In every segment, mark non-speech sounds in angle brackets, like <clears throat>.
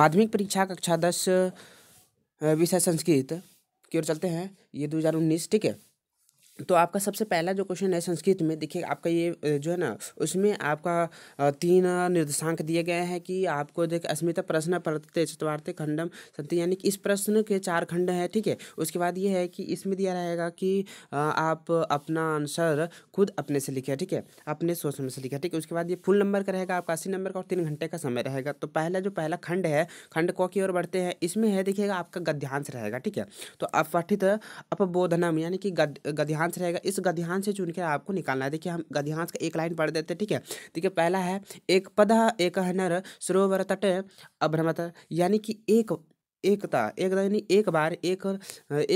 माध्यमिक परीक्षा कक्षा दस विषय संस्कृत की ओर चलते हैं ये दो हज़ार उन्नीस ठीक है तो आपका सबसे पहला जो क्वेश्चन है संस्कृत में देखिए आपका ये जो है ना उसमें आपका तीन निर्देशांक दिए गए हैं कि आपको देख अस्मिता प्रश्न प्रत्ये चतुर्थ खंडम सत्य यानी कि इस प्रश्न के चार खंड हैं ठीक है उसके बाद ये है कि इसमें दिया रहेगा कि आप अपना आंसर खुद अपने से लिखे ठीक है अपने सोच में से लिखे ठीक है उसके बाद ये फुल नंबर का रहेगा आपका अस्सी नंबर का और तीन घंटे का समय रहेगा तो पहला जो पहला खंड है खंड को की ओर बढ़ते हैं इसमें है देखिएगा आपका गद्यांश रहेगा ठीक है तो अपठित अपबोधनम यानी कि गद्यांश गद्यांश रहेगा इस गद्यांश से चुनकर आपको निकालना है देखिए हम गद्यांश का एक लाइन पढ़ देते हैं ठीक है देखिए पहला है एक पद एक नर सरोवर तट अभ्रमत यानी कि एक एकता एकता यानी एक बार एक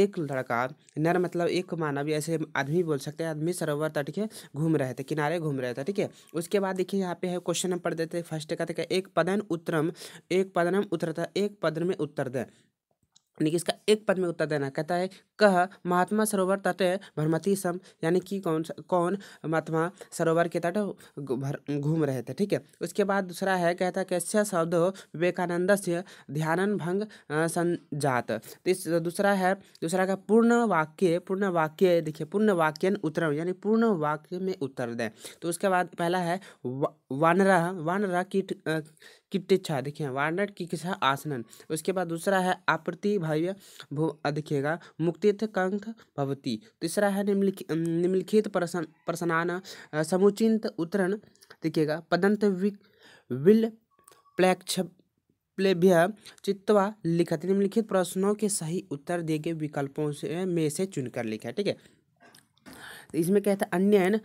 एक लड़का नर मतलब एक मानव ऐसे आदमी बोल सकते हैं आदमी सरोवर तट के घूम रहे थे किनारे घूम रहे थे ठीक है उसके बाद देखिए यहाँ पे है क्वेश्चन हम पढ़ देते हैं फर्स्ट का देखिए एक पदन उत्तरम एक पदनम उत्तरता एक पदन में उत्तर दें यानी कि इसका एक पद में उत्तर देना कहता है कह महात्मा सरोवर तट भरमती सम यानी कि कौन कौन महात्मा सरोवर के तट घूम रहे थे ठीक है उसके बाद दूसरा है कहता है कैसे शब्द विवेकानंद से ध्यान भंग संजात तो इस दूसरा है दूसरा का पूर्ण वाक्य पूर्ण वाक्य देखिए पूर्ण वाक्यन उत्तर यानी पूर्ण वाक्य में उत्तर दें तो उसके बाद पहला है वानरा वानरा कीट किट्टिच्छा देखिए वार्नर की किसा आसनन उसके बाद दूसरा है भव्य भू देखिएगा मुक्तिथ कंथ भवती तीसरा है निम्नलिखित निम्नलिखित प्रसन प्रसनान समुचित उत्तरण देखिएगा पदंत विल प्लेक्ष प्लेभ्य चित्वा लिखत निम्नलिखित प्रश्नों के सही उत्तर दिए गए विकल्पों से में से चुनकर लिखा ठीक है इसमें कहता है अन्य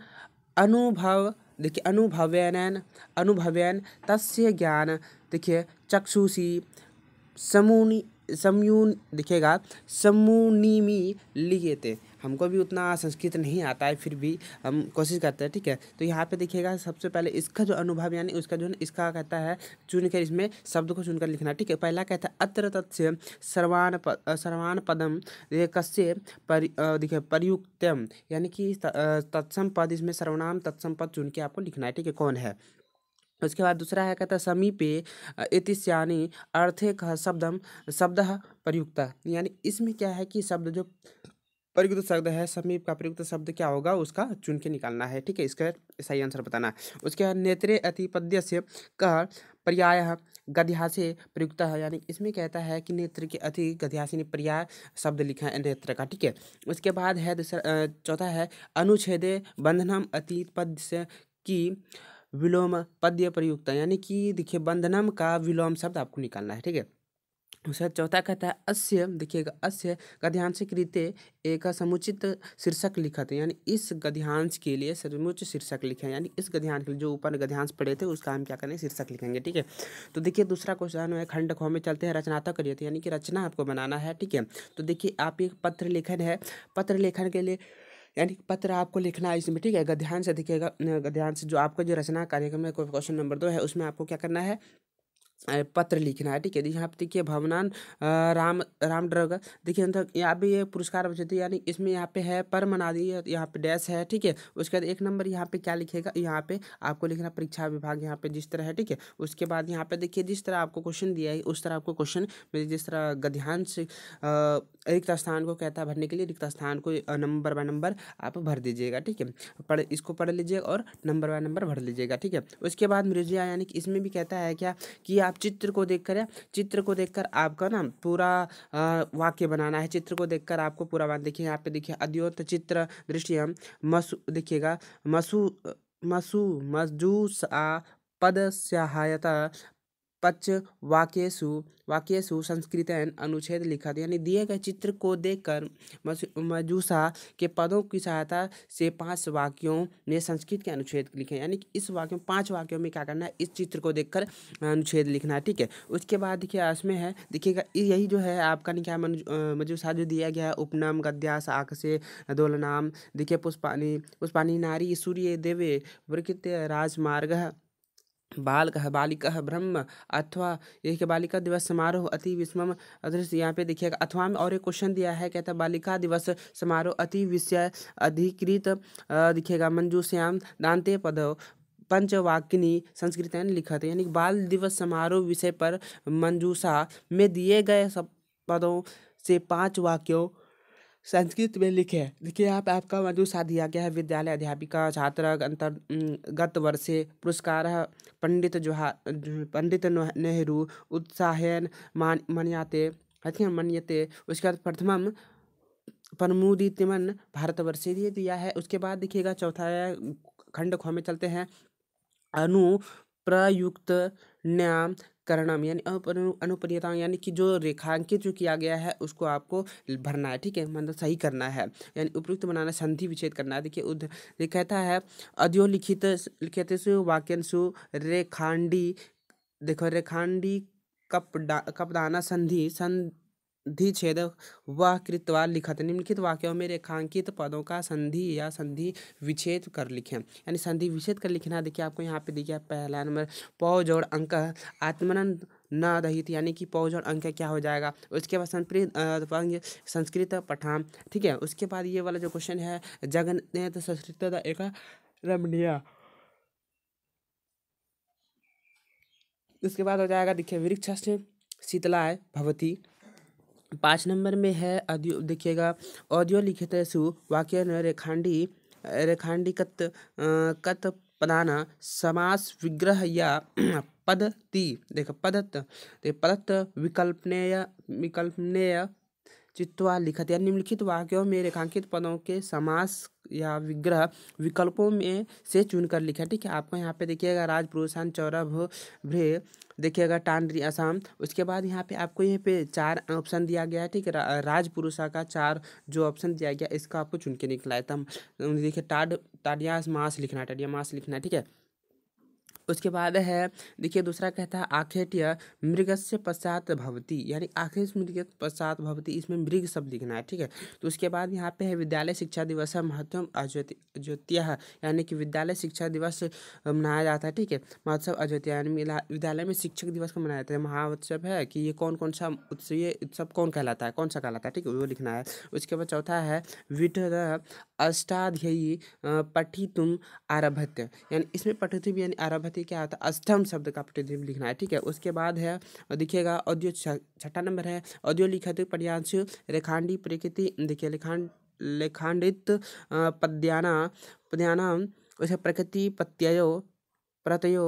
अनुभव देखिए अनुभवन अनुभवन तस्य ज्ञान देखिए चक्षुषी समूनी समयून देखिएगा समूनिमी लिखे थे हमको भी उतना संस्कृत नहीं आता है फिर भी हम कोशिश करते हैं ठीक है तो यहाँ पे देखिएगा सबसे पहले इसका जो अनुभव यानी उसका जो इसका कहता है चुनकर इसमें शब्द को चुनकर लिखना ठीक है पहला कहता है अत्र तत्स्य सर्वान प, सर्वान पदम कस्य परि देखिए प्रयुक्तम यानी कि तत्सम पद इसमें सर्वनाम तत्सम पद चुन के आपको लिखना है ठीक है कौन है उसके बाद दूसरा है कहता है समीपे इतिश्यानी अर्थे शब्दम शब्द प्रयुक्त यानी इसमें क्या है कि शब्द जो प्रयुक्त शब्द है समीप का प्रयुक्त शब्द क्या होगा उसका चुन के निकालना है ठीक है इसका सही आंसर बताना उसके बाद नेत्रे अतिपद्य से कह पर्याय गध्यासे प्रयुक्त है यानी इसमें कहता है कि नेत्र के अति गध्यासी ने पर्याय शब्द लिखा है नेत्र का ठीक है उसके बाद है दूसरा चौथा है अनुच्छेदे बंधनम अतीत से की विलोम पद्य प्रयुक्त यानी कि देखिए बंधनम का विलोम शब्द आपको निकालना है ठीक है उसका चौथा कहता है अस्य देखिएगा अस्य गद्यांश कृत्य एक समुचित शीर्षक लिखा था यानी इस गद्यांश के लिए समुचित शीर्षक लिखे यानी इस गद्यांश के लिए जो ऊपर गद्यांश पढ़े थे उसका हम क्या करेंगे शीर्षक लिखेंगे ठीक है तो देखिए दूसरा क्वेश्चन है खंड खो में चलते हैं रचनात्मक करिए यानी कि रचना आपको बनाना है ठीक है तो देखिए आप एक पत्र लेखन है पत्र लेखन के लिए यानी पत्र आपको लिखना है इसमें ठीक है गध्यांश देखिएगा गध्यांश जो आपका जो रचना कार्यक्रम है क्वेश्चन नंबर दो है उसमें आपको क्या करना है पत्र लिखना है ठीक है यहाँ पे देखिए भवनान राम राम ड्रग देखिए अंतर यहाँ पे ये पुरस्कार बचे थे यानी इसमें यहाँ पे है पर दी यहाँ पे डैश है ठीक है उसके बाद एक नंबर यहाँ पे क्या लिखेगा यहाँ पे आपको लिखना परीक्षा विभाग यहाँ पे जिस तरह है ठीक है उसके बाद यहाँ पे देखिए जिस तरह आपको क्वेश्चन दिया है उस तरह आपको क्वेश्चन जिस तरह गध्यांश रिक्त स्थान को कहता है भरने के लिए रिक्त स्थान को नंबर बाय नंबर आप भर दीजिएगा ठीक है पढ़ इसको पढ़ लीजिए और नंबर बाय नंबर भर लीजिएगा ठीक है उसके बाद मृजिया यानी कि इसमें भी कहता है क्या कि आप चित्र को देख कर चित्र को देख कर आपका ना पूरा वाक्य बनाना है चित्र को देख कर आपको पूरा वाक्य देखिए यहाँ पे देखिए अद्योत चित्र दृष्टि हम मसू देखिएगा मसू मसू मजूस पद सहायता पच वाक्यसु वाक्यसु संस्कृत अनुच्छेद लिखा था यानी दिए गए चित्र को देखकर मजूसा के पदों की सहायता से पांच वाक्यों में संस्कृत के अनुच्छेद लिखे यानी कि इस वाक्य में पांच वाक्यों में क्या करना है इस चित्र को देखकर अनुच्छेद लिखना है ठीक है उसके बाद देखिए इसमें है देखिएगा यही जो है आपका निका मजूसा जो दिया गया है उपनाम गद्या शाख से दोलनाम देखिए पुष्पानी पुष्पानी नारी सूर्य देवे वृकृत राजमार्ग बालक बालिका ब्रह्म अथवा एक बालिका दिवस समारोह अति विस्म अदृश्य यहाँ पे देखिएगा अथवा में और एक क्वेश्चन दिया है कहता है बालिका दिवस समारोह अति विषय अधिकृत दिखेगा मंजू श्याम दांते पद पंचवाकिनी संस्कृत लिखा था यानी बाल दिवस समारोह विषय पर मंजूषा में दिए गए सब पदों से पांच वाक्यों संस्कृत में लिखे देखिए यहाँ पे आपका मधुसा दिया गया है विद्यालय अध्यापिका छात्र अंतर्गत वर्षे पुरस्कार पंडित जोहा पंडित नेहरू उत्साहन मान मनियाते अथवा मनियते उसके बाद प्रथम प्रमुदितमन भारतवर्ष ये दिया है उसके बाद देखिएगा चौथा खंड खो में चलते हैं अनु प्रयुक्त न्याम करणम यानी अनुपनीयता यानी कि जो रेखांकित जो किया गया है उसको आपको भरना है ठीक है मतलब सही करना है यानी उपयुक्त बनाना संधि विच्छेद करना है देखिए उद्ध कहता है अध्योलिखित लिखितेशु वाक्यांशु रेखांडी देखो रेखांडी कपडा कपदाना संधि संधि छेद वह कृतवा लिखत निम्नलिखित वाक्यों में रेखांकित पदों का संधि या संधि विच्छेद कर लिखें यानी संधि विच्छेद कर लिखना देखिए आपको यहाँ पे देखिए पहला नंबर पौ जोड़ अंक आत्मनन न रहित यानी कि पौ जोड़ अंक क्या हो जाएगा उसके बाद संस्कृत संस्कृत पठान ठीक है उसके बाद ये वाला जो क्वेश्चन है जगन संस्कृत एक रमणीय उसके बाद हो जाएगा देखिए वृक्ष शीतलाय भवती पाँच नंबर में है ऑडियो देखिएगा लिखित सु वाक्य रेखांडी रेखांडी कत कत पदाना समास विग्रह या <clears throat> पदति देख पदत पदत विकल्पनेय विकल्पनेय चित्वा लिखत या निम्नलिखित वाक्यों में रेखांकित पदों के समास या विग्रह विकल्पों में से चुनकर लिखा ठीक है आपको यहाँ पे देखिएगा राजपुरुषान चौरभ भ्रे देखिएगा टांडरी असम उसके बाद यहाँ पे आपको यहाँ पे चार ऑप्शन दिया गया है ठीक है रा, राजपुरुषा का चार जो ऑप्शन दिया गया इसका आपको चुन के निकला है तब देखिए टाड टाडिया मास लिखना है टाडिया मास लिखना है ठीक है उसके बाद है देखिए दूसरा कहता है आखेट मृग से पश्चात भवती यानी आखेट मृग पश्चात भवती इसमें मृग शब्द लिखना है ठीक है तो उसके बाद यहाँ पे है विद्यालय शिक्षा दिवस है महत्व अद्वितीय यानी कि विद्यालय शिक्षा दिवस मनाया जाता है ठीक है महोत्सव अद्वितीय यानी विद्यालय में शिक्षक दिवस को मनाया जाता है महाउत्सव है कि ये कौन कौन सा उत्सव ये उत्सव कौन कहलाता है कौन सा कहलाता है ठीक है वो लिखना है उसके बाद चौथा है विट अष्टाध्यायी पठितुम आरभत्य यानी इसमें पठितुम यानी आरभत्य साथ क्या होता है अष्टम शब्द का प्रतिनिधित्व लिखना है ठीक है उसके बाद है देखिएगा औद्यो छठा नंबर है औद्यो लिखित पर्यांश रेखांडी प्रकृति देखिए लेखांड लेखांडित पद्याना पद्याना उसे प्रकृति प्रत्ययो प्रतयो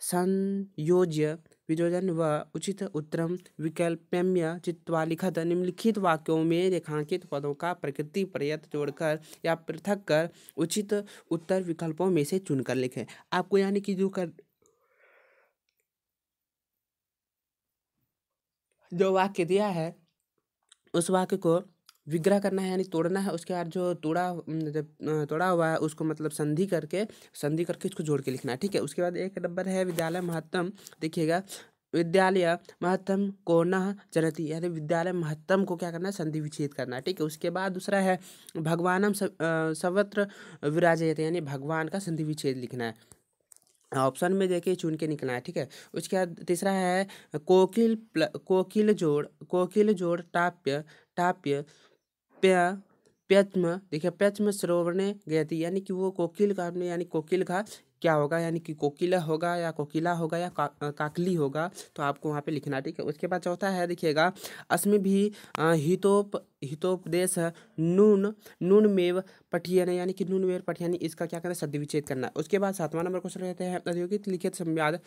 संयोज्य विजोजन व उचित उत्तर विकल्पम्य चित्वा लिखत निम्नलिखित वाक्यों में रेखांकित पदों का प्रकृति प्रयत्न जोड़कर या पृथक कर उचित उत्तर विकल्पों में से चुनकर लिखें आपको यानी कि जो कर जो वाक्य दिया है उस वाक्य को विग्रह करना है यानी तोड़ना है उसके बाद जो तोड़ा जब तोड़ा हुआ है उसको मतलब संधि करके संधि करके उसको जोड़ के लिखना है ठीक है उसके बाद एक नंबर है विद्यालय महत्तम देखिएगा विद्यालय महत्तम को न चलती यानी विद्यालय महत्तम को क्या करना है संधि विच्छेद करना है ठीक है उसके बाद दूसरा है भगवानम सर्वत्र विराजयते यानी भगवान का संधि विच्छेद लिखना है ऑप्शन में देखिए चुन के निकलना है ठीक है उसके बाद तीसरा है कोकिल कोकिल जोड़ कोकिल जोड़ टाप्य टाप्य प्या प्याचम देखिए प्याचम सरोवरने गयती यानी कि वो कोकिल का आपने यानी कोकिल का क्या होगा यानी कि कोकिला होगा या कोकिला होगा या का, काकली होगा तो आपको वहाँ पे लिखना ठीक है उसके बाद चौथा है देखिएगा अस्म भी हितोप हितोपदेश नून नून मेव पठियन यानी कि नून मेव पठियन इसका क्या करना सद्विच्छेद करना उसके बाद सातवां नंबर क्वेश्चन रहते हैं औद्योगिक लिखित संवाद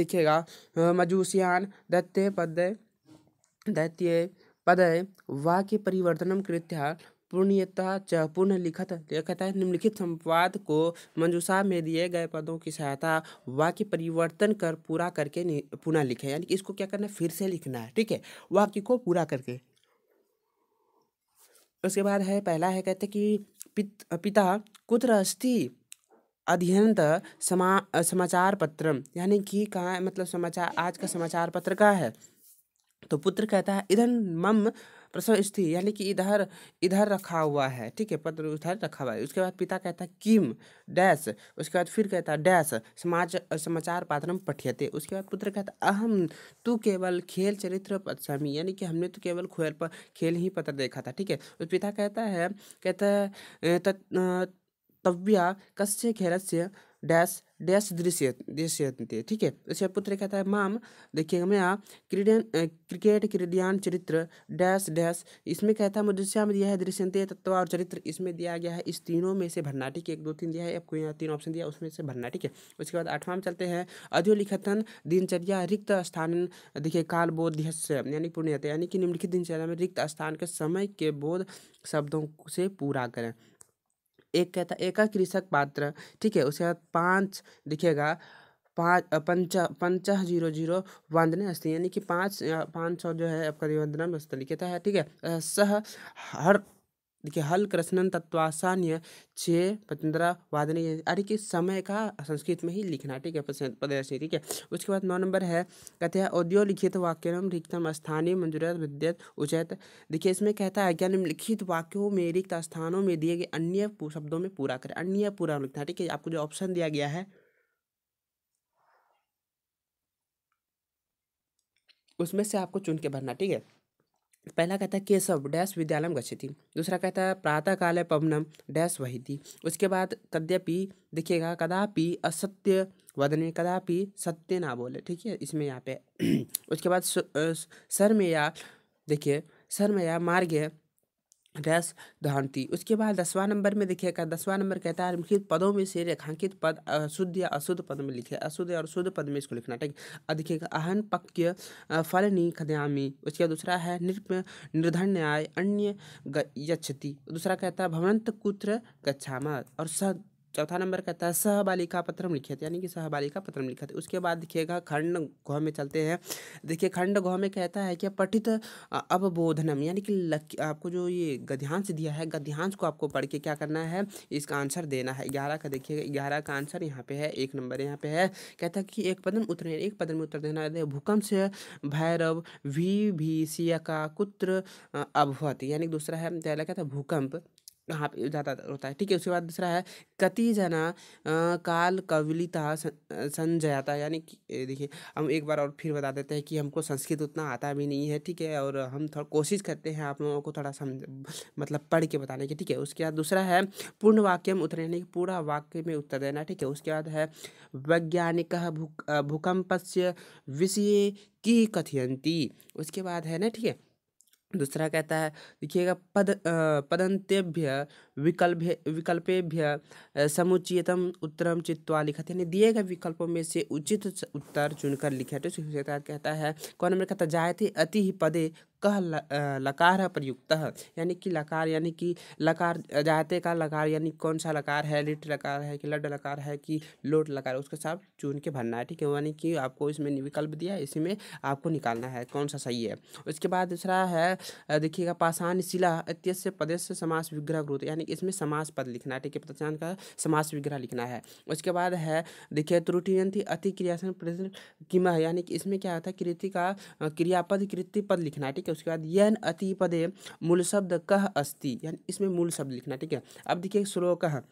देखिएगा मजूसियान दत्ते पद दैत्य वाक्य परिवर्तन कृत्या पूर्णतः च पुनः लिखत लिखत है निम्नलिखित संवाद को मंजूषा में दिए गए पदों की सहायता वाक्य परिवर्तन कर पूरा करके पुनः लिखे यानी कि इसको क्या करना है फिर से लिखना है ठीक है वाक्य को पूरा करके उसके बाद है पहला है कहते कि पित, पिता कुत्र अस्थि अध्ययन समा समाचार पत्र यानी कि कहाँ मतलब समाचार आज का समाचार पत्र का है तो पुत्र कहता है इधर मम प्रसव स्थिति यानी कि इधर इधर रखा हुआ है ठीक है पत्र उधर रखा हुआ है उसके बाद पिता कहता है किम डैश उसके बाद फिर कहता है डैश समाज समाचार पात्र पठ्यते उसके बाद पुत्र कहता अहम तू केवल खेल चरित्र पदसमी यानी कि हमने तो केवल खेल पर खेल ही पत्र देखा था ठीक है उस पिता कहता है कहता है तव्या कस्य खेल से डैश डैश दृश्य दृश्य ठीक है उसका पुत्र कहता है माम देखिए मैं क्रीडियन क्रिकेट क्रीडियान चरित्र डैश डैश इसमें कहता है मुदस्या में दिया है दृश्यंते तत्व और चरित्र इसमें दिया गया है इस तीनों में से भरना ठीक है एक दो तीन दिया है आपको यहाँ तीन ऑप्शन दिया उसमें से भरना ठीक है उसके बाद आठवां में चलते हैं अधोलिखतन दिनचर्या रिक्त स्थान देखिए काल यानी पुण्यता यानी कि निम्नलिखित दिनचर्या में रिक्त स्थान के समय के बोध शब्दों से पूरा करें एक कहता है कृषक पात्र ठीक है उसके बाद पाँच दिखेगा पाँच पंच पंच जीरो जीरो वंदना स्थल यानी कि पाँच पाँच सौ जो है आपका वंदना स्थल लिखता है ठीक है सह हर देखिए हल कृष्णन तत्वासान्य छः पतंद्रा वादनी अरे कि समय का संस्कृत में ही लिखना ठीक है प्रदर्शनी ठीक है उसके बाद नौ नंबर है कहते हैं औद्यो लिखित वाक्यम रिक्तम स्थानीय मंजूरत विद्यत उचित देखिए इसमें कहता है क्या निम्नलिखित वाक्यों में रिक्त स्थानों में दिए गए अन्य शब्दों में पूरा करें अन्य पूरा लिखना ठीक है आपको जो ऑप्शन दिया गया है उसमें से आपको चुन के भरना ठीक है पहला कहता है केशव डैश विद्यालय गच्छति दूसरा कहता है प्रातः काले पवनम डैश थी उसके बाद कद्यपि देखिएगा कदापि असत्य वदने कदापि सत्य ना बोले ठीक है इसमें यहाँ पे <clears throat> उसके बाद सर में या देखिए सर में या मार्ग रस धानती उसके बाद दसवां नंबर में देखिएगा दसवां नंबर कहता है निम्नलिखित पदों में से रेखांकित पद अशुद्ध या अशुद्ध पद में लिखे अशुद्ध और शुद्ध पद में इसको लिखना ठीक देखिएगा अहन पक्य नी खद्यामी उसके बाद दूसरा है निर्प निर्धन न्याय अन्य गति दूसरा कहता है भवंत कुत्र गच्छामा और स चौथा नंबर कहता है सहबालिका पत्रम लिखित यानी कि सहबालिका पत्रम लिखित उसके बाद देखिएगा खंड गौह में चलते हैं देखिए खंड गौह में कहता है कि पठित अवबोधनम यानी कि आपको जो ये गद्यांश दिया है गद्यांश को आपको पढ़ के क्या करना है इसका आंसर देना है ग्यारह का देखिएगा ग्यारह का आंसर यहाँ पे है एक नंबर यहाँ पे है कहता है कि एक पदम उत्तर एक पदम उत्तर देना भूकंप से भैरव वी भी सिया का कुत्र अभवत यानी दूसरा है कहता है भूकंप पे ज़्यादा होता है ठीक है उसके बाद दूसरा है कति जना काल कविलिता संजयाता यानी कि देखिए हम एक बार और फिर बता देते हैं कि हमको संस्कृत उतना आता भी नहीं है ठीक है और हम थोड़ा कोशिश करते हैं आप लोगों को थोड़ा समझ मतलब पढ़ के बताने की ठीक है उसके बाद दूसरा है पूर्ण वाक्य में उत्तर यानी कि पूरा वाक्य में उत्तर देना ठीक है उसके बाद है वैज्ञानिक भूकंप से विषय की कथियंती उसके बाद है ना ठीक है दूसरा कहता है देखिएगा पद पदंतेभ्य विकल्प विकल्पे समुचितम उत्तरम चित्वा लिखा यानी दिए गए विकल्पों में से उचित उत्तर चुनकर लिखे तो कहता है कौन नंबर कहता जायते अति ही पदे कह ल, है प्रयुक्त प्रयुक्त यानी कि लकार यानी कि लकार जाते का लकार यानी कौन सा लकार है लिट लकार है कि लड लकार है कि लोट लकार है उसके साथ चुन के भरना है ठीक है यानी कि आपको इसमें विकल्प दिया इसी में आपको निकालना है कौन सा सही है उसके बाद दूसरा है देखिएगा पाषाण शिला अत्यस्य पदस्य समास विग्रह ग्रोत यानी कि इसमें समास पद लिखना है ठीक है प्रतिष्ठान का समास विग्रह लिखना है उसके बाद है देखिए त्रुटि त्रुटियंथी अति क्रियासन प्रश्न किमा है यानी कि इसमें क्या होता है कृति का क्रियापद कृति पद लिखना है ठीक है उसके बाद यन अति पदे मूल शब्द कह अस्ति यानी इसमें मूल शब्द लिखना है ठीक है अब देखिए श्लोक है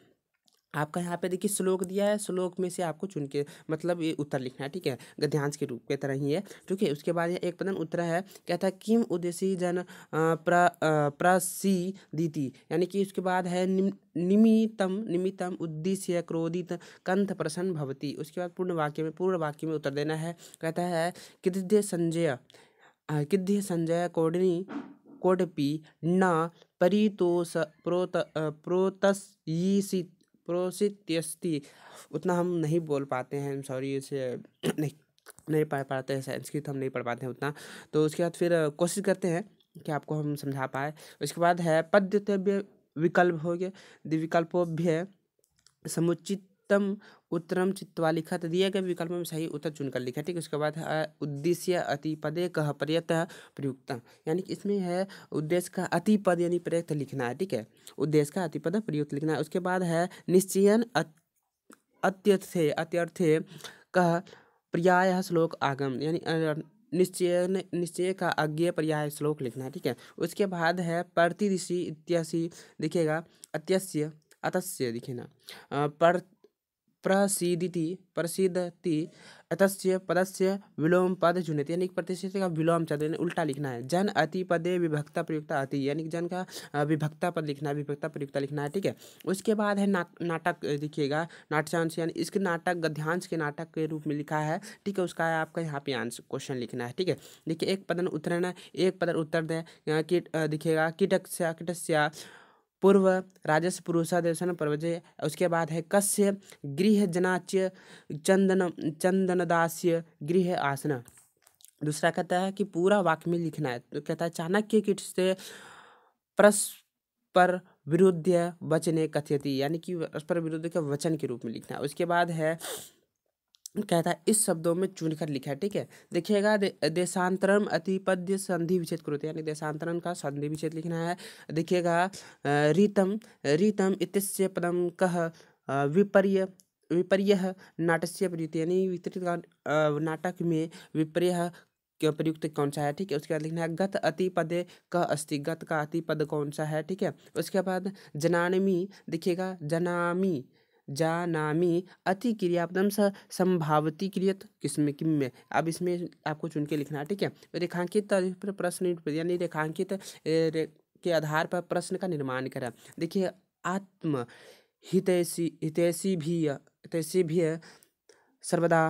आपका यहाँ पे देखिए श्लोक दिया है श्लोक में से आपको चुन के मतलब ये उत्तर लिखना है ठीक है गद्यांश के रूप के तरह ही है ठीक है उसके बाद यहाँ एक पदन उत्तर है कहता है किम उद्देश्य जन प्रसी दीति यानी कि उसके बाद है निम, निमितम निमितम उद्देश्य क्रोधित कंथ प्रसन्न भवती उसके बाद पूर्ण वाक्य में पूर्ण वाक्य में उत्तर देना है कहता है किद्य संजय किद्य संजय कोडनी कोडपी न परितोष प्रोत प्रोतसित प्रोसित्यस्ति उतना हम नहीं बोल पाते हैं सॉरी इसे नहीं नहीं पढ़ पाते हैं संस्कृत हम नहीं पढ़ पाते हैं उतना तो उसके बाद फिर कोशिश करते हैं कि आपको हम समझा पाए उसके बाद है पद्यतव्य विकल्प हो गया द्विविकल्पोभ्य समुचित उत्तम उत्तरम चित्वा लिखा तो दिया गया विकल्प में सही उत्तर चुनकर लिखा ठीक है उसके बाद है उद्देश्य अतिपदे कह प्रयत प्रयुक्त यानी कि इसमें है उद्देश्य का अतिपद यानी प्रयत्त लिखना है ठीक है उद्देश्य का अतिपद प्रयुक्त लिखना है उसके बाद है निश्चयन अत्यर्थे अत्यर्थे कह पर्याय श्लोक आगम यानी निश्चय निश्चय का अज्ञेय पर्याय श्लोक लिखना है ठीक है उसके बाद है प्रतिदिशी इत्यासी दिखेगा अत्यस्य अतस्य दिखेना पर प्रसिदिति प्रसिद्धति अतस्य पदस्य विलोम पद जुनित यानी कि प्रतिष्ठित का विलोम चल यानी उल्टा लिखना है जन अति पदे विभक्ता प्रयुक्ता अति यानी कि जन का विभक्ता पद लिखना है विभक्ता प्रयुक्ता लिखना है ठीक है उसके बाद है ना, नाटक देखिएगा नाट्यांश यानी इसके नाटक गद्यांश के नाटक के रूप में लिखा है ठीक है उसका आपका यहाँ पे आंसर क्वेश्चन लिखना है ठीक है देखिए एक पदन उत्तर एक पदन उत्तर दें कि देखिएगा कीटक कीटस्या पूर्व राजस्व पुरुषादेशन प्रवजय उसके बाद है कस्य गृह जनाच्य चंदन चंदनदास्य गृह आसन दूसरा कहता है कि पूरा वाक्य में लिखना है तो कहता है चाणक्य किट से परस्पर विरुद्ध वचने कथ्यति यानी कि परस्पर विरुद्ध के वचन के रूप में लिखना है उसके बाद है कहता है इस शब्दों में चुनकर लिखा है ठीक है देखिएगा दे, देशांतरण अतिपद्य संधि विच्छेद कृत यानी देशांतरण का संधि विच्छेद लिखना है देखिएगा रीतम रीतम इत पदम कह विपर्य विपर्य नाटस्य प्रयुक्त यानी वितरित नाटक में विपर्य प्रयुक्त कौन सा है ठीक है उसके बाद लिखना है गत अति पद का अस्थि गत का अति पद कौन सा है ठीक है उसके बाद जनानमी देखिएगा जनामी जाना अति क्रियापदम स संभावती क्रियत किस्म किम में अब इसमें आपको चुन के लिखना है ठीक है रेखांकित पर प्रश्न यानी रेखांकित के आधार पर प्रश्न का निर्माण करें देखिए आत्म हितैषी हितैषी भी हितैषी भी सर्वदा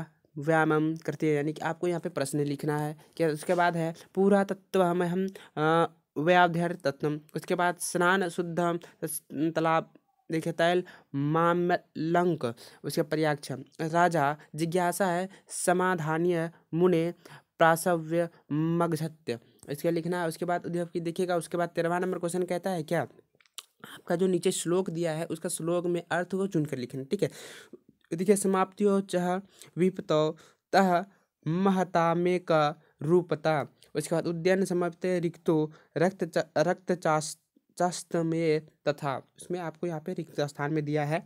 व्यायाम करते हैं यानी कि आपको यहाँ पे प्रश्न लिखना है क्या उसके बाद है पूरा तत्व हम हम व्याध्यार तत्व उसके बाद स्नान शुद्ध तालाब देखिए तैल मामलंक उसके पर्याक्ष राजा जिज्ञासा है समाधानीय मुने प्रासव्य मगझत्य इसके लिखना है उसके बाद आपकी देखिएगा उसके बाद तेरहवा नंबर क्वेश्चन कहता है क्या आपका जो नीचे श्लोक दिया है उसका श्लोक में अर्थ को चुनकर लिखना ठीक है देखिए समाप्ति हो चह विपतो तह महता में का रूपता उसके बाद उद्यन समाप्त रिक्तो रक्त चा, रक्त चस्त में तथा इसमें आपको यहाँ पे रिक्त स्थान में दिया है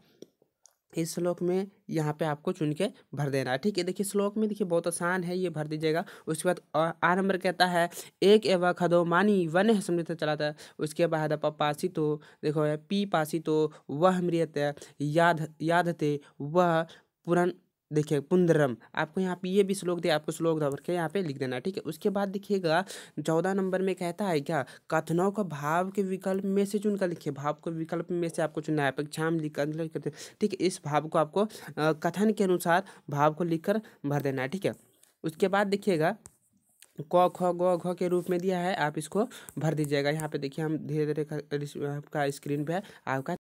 इस श्लोक में यहाँ पे आपको चुन के भर देना है ठीक है देखिए श्लोक में देखिए बहुत आसान है ये भर दीजिएगा उसके बाद आ नंबर कहता है एक एवं खदो मानी वन समृद्ध चलाता है उसके बाद आप पासी तो देखो पी पासी तो वह मृत याद याद थे वह पुरन देखिए पुंदरम आपको यहाँ पे ये भी श्लोक दे आपको श्लोक दबर के यहाँ पे लिख देना ठीक है उसके बाद देखिएगा चौदह नंबर में कहता है क्या कथनों का भाव के विकल्प में से चुनकर लिखिए भाव के विकल्प में से आपको चुनना है अपेक्षा में लिख करते ठीक है इस भाव को आपको कथन के अनुसार भाव को लिख कर भर देना है ठीक है उसके बाद देखिएगा क ख ग घ के रूप में दिया है आप इसको भर दीजिएगा यहाँ पे देखिए हम धीरे धीरे आपका स्क्रीन पे आपका